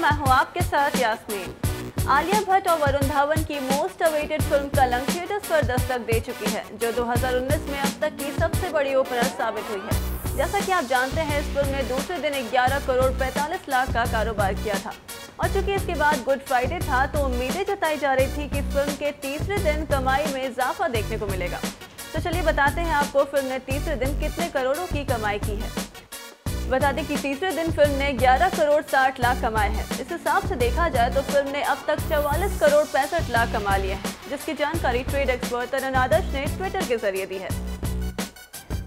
मैं हूं आपके साथ यास्मीन आलिया भट्ट और वरुण धवन की most awaited film Kalank theatres पर दस्तक दे चुकी है जो 2019 में अब तक की सबसे बड़ी ओपनर साबित हुई है जैसा कि आप जानते हैं इस फिल्म ने दूसरे दिन 11 करोड़ 45 लाख का कारोबार किया था और चूंकि इसके बाद गुड फ्राइडे था तो उम्मीदें जताई जा रही थी कि फिल्म के तीसरे दिन कमाई में इजाफा देखने को मिलेगा तो चलिए बताते हैं आपको फिल्म ने तीसरे दिन कितने करोड़ों की कमाई की है बता दें कि तीसरे दिन फिल्म ने 11 करोड़ 60 लाख कमाए हैं इस हिसाब से देखा जाए तो फिल्म ने अब तक चौवालीस करोड़ पैंसठ लाख कमा लिए हैं जिसकी जानकारी ट्रेड एक्सपर्ट तरन आदर्श ने ट्विटर के जरिए दी है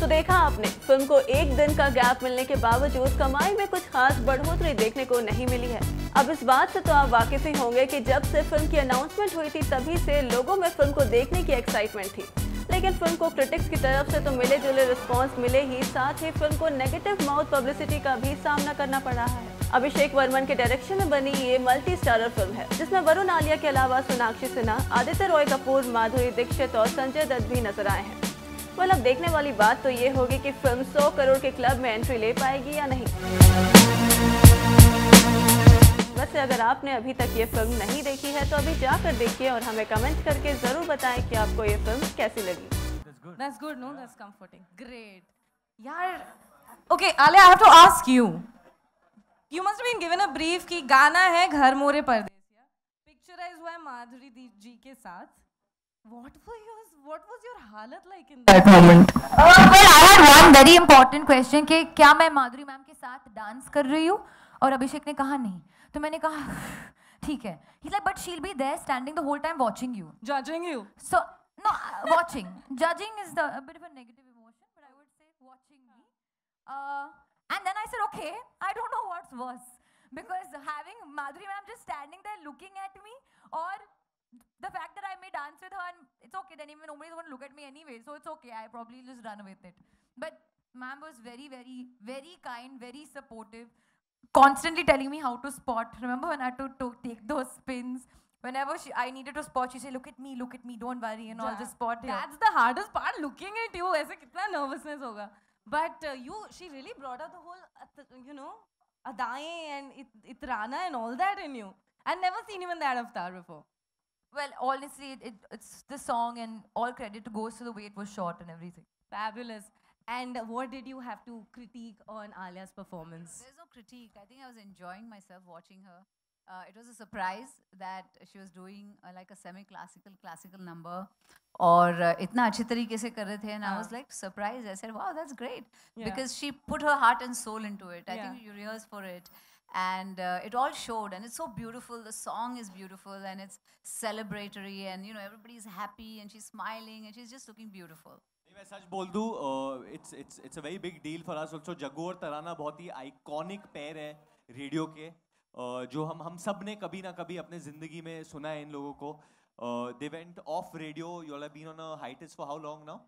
तो देखा आपने फिल्म को एक दिन का गैप मिलने के बावजूद कमाई में कुछ खास बढ़ोतरी देखने को नहीं मिली है अब इस बात से तो आप वाकिफ ही होंगे कि जब से फिल्म की अनाउंसमेंट हुई थी तभी से लोगों में फिल्म को देखने की एक्साइटमेंट थी लेकिन फिल्म को क्रिटिक्स की तरफ से तो मिले जुले रिस्पॉन्स मिले ही साथ ही फिल्म को नेगेटिव माउथ पब्लिसिटी का भी सामना करना पड़ रहा है अभिषेक वर्मन के डायरेक्शन में बनी ये मल्टी स्टारर फिल्म है जिसमें वरुण आलिया के अलावा सोनाक्षी सिन्हा आदित्य रॉय कपूर माधुरी दीक्षित और संजय दत्त भी नजर आए हैं मतलब देखने वाली बात तो ये होगी कि फिल्म 100 करोड़ के क्लब में एंट्री ले पाएगी या नहीं मोहब्बत से अगर आपने अभी तक ये फिल्म नहीं देखी है तो अभी जाकर देखिए और हमें कमेंट करके जरूर बताएं कि आपको ये फिल्म कैसी लगी दैट्स गुड गाना है घर मोरे परदेसिया माधुरी दीक्षित जी के साथ what were your what was your halat like in that moment uh, well i had one very important question ke kya main madhuri ma'am ke sath dance kar rahi hu aur abhishek ne kaha nahi तो मैंने कहा ठीक है he's like but she'll be there standing the whole time watching you judging you so no uh, watching judging is the a bit of a negative emotion but i would say watching me uh, and then i said okay i don't know what's worse because having madhuri ma'am just standing there looking at me or the fact that i may dance with her and it's okay then even nobody's going to look at me anyway so it's okay i probably just run with it but ma'am was very very very kind very supportive constantly telling me how to spot. Remember when I had to, to take those spins? Whenever she, I needed to spot, she said, "Look at me, look at me, don't worry," and yeah. all just spot. Here. That's the hardest part. Looking at you, ऐसे कितना nervousness होगा. But uh, you, she really brought out the whole, you know, adaye and it, itrana and all that in you. I've never seen even that avatar before. Well, honestly, it, it, it's the song and all credit goes to the way it was shot and everything. Fabulous. And what did you have to critique on Alia's performance? there's no critique. I think I was enjoying myself watching her. Uh, it was a surprise that she was doing uh, like a semi-classical classical number or uh, itna achhe tarike se kar rahe and I was uh. like surprised. I said, wow, that's great. Yeah. Because she put her heart and soul into it. I yeah. think you rehearsed for it. And uh, it all showed and it's so beautiful. The song is beautiful and it's celebratory and you know, everybody's happy and she's smiling and she's just looking beautiful. मैं सच बोल दूं it's it's it's a very big deal for us also Jaggu और तराना बहुत ही iconic पैर है radio के जो हम हम सब ने कभी ना कभी अपने ज़िंदगी में सुना है इन लोगों को they went off radio you all been on a hiatus for how long now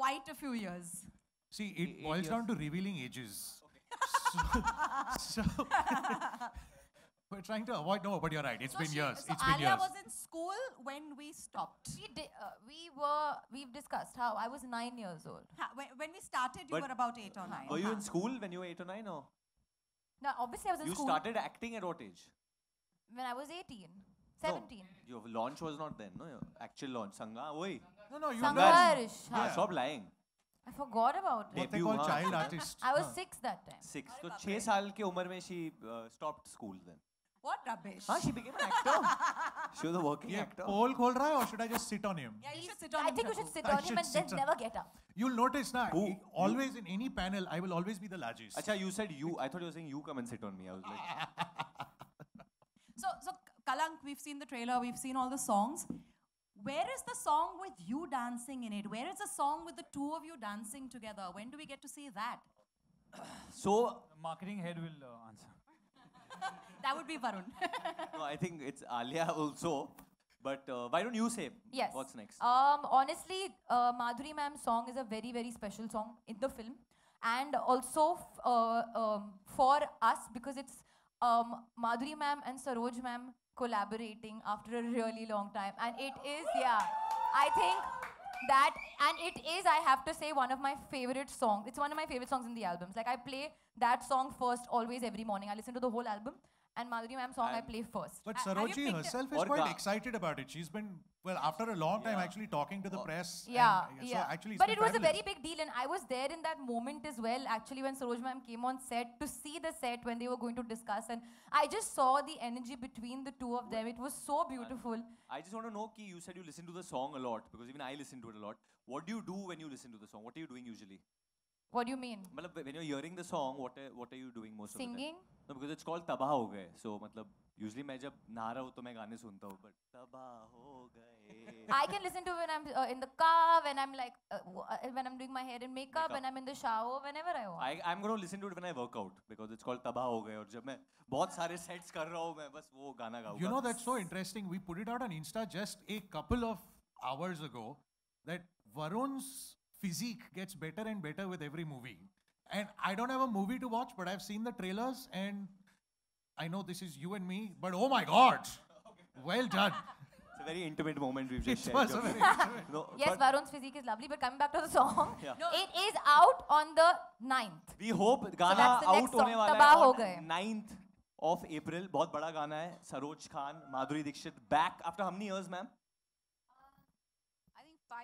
quite a few years see it boils down to revealing ages so, so We're trying to avoid. No, but you're right. It's so been she, years. So has been years. was in school when we stopped. uh, we were. We've discussed how I was nine years old. Ha, when, we started, you but were about eight or nine. Were you in school when you were eight or nine, or? No, obviously I was in you school. You started acting at what age? When I was 18. 17. No, your launch was not then, no? Your actual launch. Sangha, oi. No, no, you Sangarish. Yeah. Stop lying. I forgot about it. What they call child artist. I was six that time. Six. So, 6 years old. she uh, stopped school then. What rubbish. Huh, she became an actor. she was a working yeah, actor. Paul khol raha hai or should I just sit on him? Yeah, you should sit on I him. I think you should sit on him and then never get up. You'll notice na, Who? always in any panel, I will always be the largest. Acha, you said you. I thought you were saying you come and sit on me. I was like... so, so Kalank, we've seen the trailer, we've seen all the songs. Where is the song with you dancing in it? Where is the song with the two of you dancing together? When do we get to see that? so, the marketing head will uh, answer. that would be Varun. no, I think it's Alia also. But uh, why don't you say yes. what's next? Um, honestly, uh, Madhuri Ma'am's song is a very, very special song in the film. And also uh, um, for us, because it's um, Madhuri Ma'am and Saroj Ma'am collaborating after a really long time. And it is, yeah, I think that and it is i have to say one of my favorite songs it's one of my favorite songs in the albums like i play that song first always every morning i listen to the whole album and Madhuri ma'am song I play first. But Saroji herself is quite excited about it. She's been well after a long time yeah. actually talking to the oh. press. Yeah, and, yeah. Uh, so actually, but it was fabulous. a very big deal, and I was there in that moment as well. Actually, when Saroj ma'am came on set to see the set when they were going to discuss, and I just saw the energy between the two of them. It was so beautiful. I just want to know, Ki, you said you listen to the song a lot because even I listen to it a lot. What do you do when you listen to the song? What are you doing usually? What do you mean? मतलब when you're hearing the song, what are, what are you doing most Singing? of the time? Singing? No, because it's called तबाह हो गए. So मतलब usually मैं जब नहा रहा तो मैं गाने सुनता हूँ. But तबाह हो गए. I can listen to when I'm uh, in the car, when I'm like, uh, uh when I'm doing my hair and makeup, makeup, when I'm in the shower, whenever I want. I, I'm gonna listen to it when I work out because it's called तबाह हो गए. और जब मैं बहुत सारे sets कर रहा हूँ मैं बस वो गाना गाऊँगा. You know that's so interesting. We put it out on Insta just a couple of hours ago that Varun's physique gets better and better with every movie. And I don't have a movie to watch, but I've seen the trailers, and I know this is you and me, but oh my God, well done. It's a very intimate moment we've just it shared. Was very No, yes, Varun's physique is lovely, but coming back to the song, yeah. no. it is out on the 9th. We hope Ghana so out होने वाला 9th of April. बहुत बड़ा गाना है Saroj Khan Madhuri Dixit back after how many years, ma'am?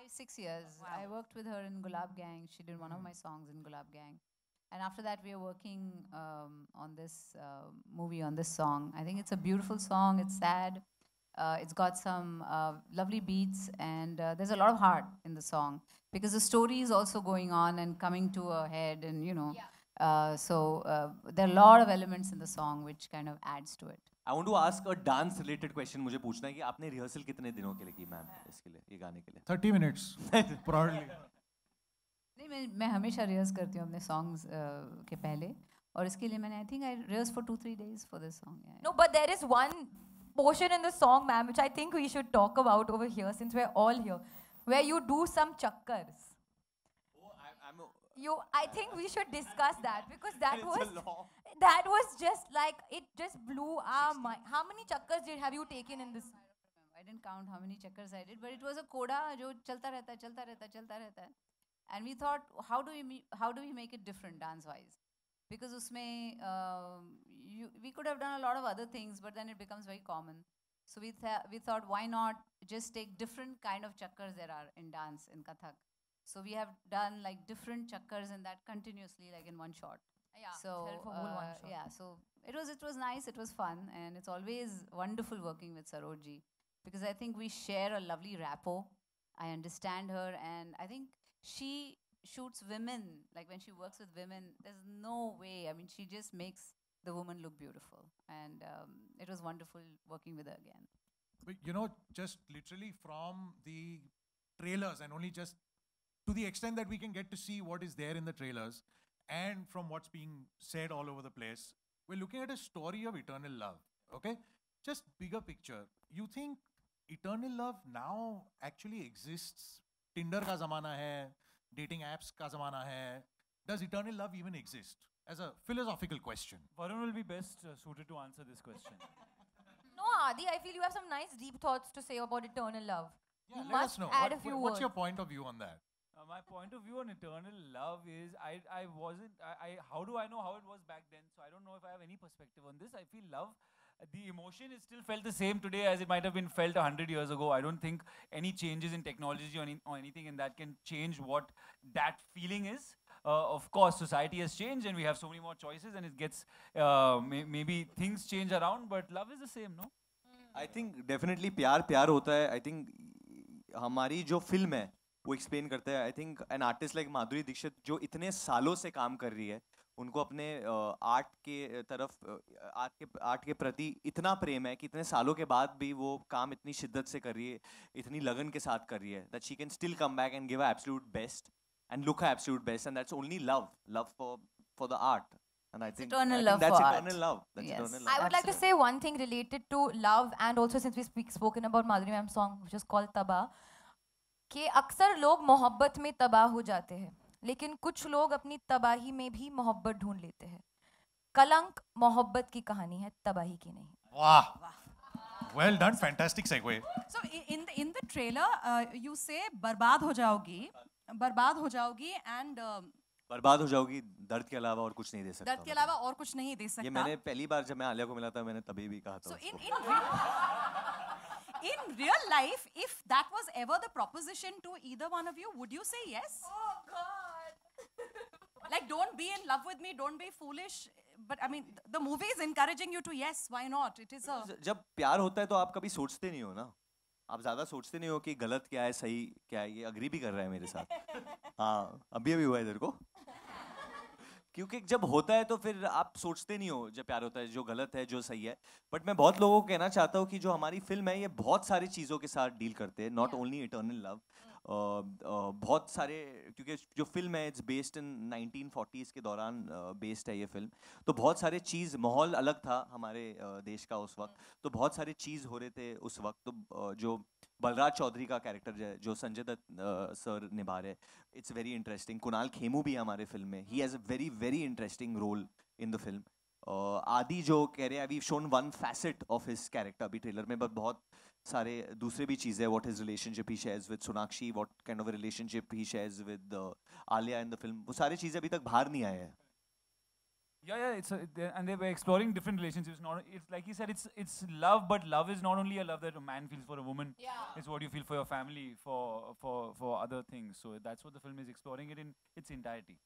five, six years. Wow. I worked with her in Gulab mm-hmm. Gang. She did one mm. of mm-hmm. my songs in Gulab Gang. And after that, we were working um, on this uh, movie, on this song. I think it's a beautiful song. It's sad. Uh, it's got some uh, lovely beats, and uh, there's a lot of heart in the song because the story is also going on and coming to a head, and you know. Yeah. Uh, so uh, there are a lot of elements in the song which kind of adds to it. I want to ask a dance related question मुझे पूछना है कि आपने rehearsal कितने दिनों के लिए की मैम इसके लिए ये गाने के लिए थर्टी मिनट्स प्राउडली नहीं मैं मैं हमेशा रिहर्स करती हूँ अपने सॉन्ग्स uh, के पहले और इसके लिए मैंने I think I rehearse for two three days for this song no but there is one portion in the song ma'am which i think we should talk about over here since we're all here where you do some chakkars you i think we should discuss that because that was that was just like it just blew our mind how many chakras did have you taken in this I, didn't count how many checkers I did, but it was a coda जो chalta रहता chalta चलता chalta है, And we thought, how do we how do we make it different dance wise? Because उसमें uh, um, you, we could have done a lot of other things, but then it becomes very common. So we th we thought, why not just take different kind of chakras there are in dance in Kathak. So we have done like different chakkars and that continuously, like in one shot. Yeah. So uh, shot. yeah. So it was it was nice. It was fun, and it's always wonderful working with Saroji because I think we share a lovely rapport. I understand her, and I think she shoots women. Like when she works with women, there's no way. I mean, she just makes the woman look beautiful, and um, it was wonderful working with her again. But you know, just literally from the trailers and only just to the extent that we can get to see what is there in the trailers and from what's being said all over the place, we're looking at a story of eternal love. Okay? Just bigger picture. You think eternal love now actually exists? Tinder ka zamana hai, dating apps ka zamana hai. Does eternal love even exist? As a philosophical question. Varun will be best uh, suited to answer this question. no, Adi, I feel you have some nice deep thoughts to say about eternal love. Yeah, you let us know. What, what's your point of view on that? my point of view on eternal love is I, I wasn't I, I how do I know how it was back then so I don't know if I have any perspective on this I feel love the emotion is still felt the same today as it might have been felt 100 years ago I don't think any changes in technology or, any, or anything in that can change what that feeling is uh, of course society has changed and we have so many more choices and it gets uh, may, maybe things change around but love is the same no I think definitely प्यार प्यार होता है I think हमारी जो film है वो explain करते हैं I think an artist like Madhuri Dixit जो इतने सालों से काम कर रही है उनको अपने आर्ट के तरफ आर्ट के आर्ट के प्रति इतना प्रेम है कि इतने सालों के बाद भी वो काम इतनी शिद्दत से कर रही है इतनी लगन के साथ कर रही है that she can still come back and give absolute best and look her absolute best and that's only love love for for the art and i think, eternal I love think that's for eternal art. love that's yes. eternal love i would Absolutely. like to say one thing related to love and also since we speak spoken about madhuri ma'am's song which is called taba कि अक्सर लोग मोहब्बत में तबाह हो जाते हैं लेकिन कुछ लोग अपनी तबाही में भी मोहब्बत ढूंढ लेते हैं कलंक मोहब्बत की कहानी है तबाही की नहीं वाह well done fantastic segue so in the in the trailer you say बर्बाद हो जाओगी बर्बाद हो जाओगी एंड uh, बर्बाद हो जाओगी दर्द के अलावा और कुछ नहीं दे सकता दर्द के अलावा और कुछ नहीं दे सकता ये मैंने पहली बार जब मैं आलिया को मिला था मैंने तभी भी कहा था सो इन इन in real life, if that was ever the proposition to either one of you, would you say yes? Oh God! like, don't be in love with me. Don't be foolish. But I mean, the movie is encouraging you to yes. Why not? It is a. जब प्यार होता है तो आप कभी सोचते नहीं हो ना. आप ज़्यादा सोचते नहीं हो कि गलत क्या है सही क्या है ये अग्री भी कर रहा है मेरे साथ हाँ अभी अभी हुआ है इधर को क्योंकि जब होता है तो फिर आप सोचते नहीं हो जब प्यार होता है जो गलत है जो सही है बट मैं बहुत लोगों को कहना चाहता हूँ कि जो हमारी फिल्म है ये बहुत सारी चीज़ों के साथ डील करते हैं नॉट ओनली इटर्नल लव बहुत सारे क्योंकि जो फिल्म है इट्स बेस्ड इन 1940s के दौरान बेस्ड है ये फिल्म तो बहुत सारे चीज़ माहौल अलग था हमारे देश का उस वक्त hmm. तो बहुत सारे चीज़ हो रहे थे उस वक्त तो जो बलराज चौधरी का कैरेक्टर जो जो संजय दत्त सर निभा रहे it's very interesting Kunal Khemu भी है हमारे फिल्म में ही has a very very interesting role in the film Adi जो कह रहे हैं we shown one facet of his character अभी ट्रेलर में बट बहुत सारे दूसरे भी चीज़ें what is relationship he shares with Sonakshi what kind of relationship he shares with Alia in the film वो सारी चीज़ें अभी तक बाहर नहीं आए हैं Yeah, yeah, it's a, they, and they were exploring different relationships. Not, it's like he said, it's it's love, but love is not only a love that a man feels for a woman. Yeah. It's what you feel for your family, for for for other things. So that's what the film is exploring it in its entirety.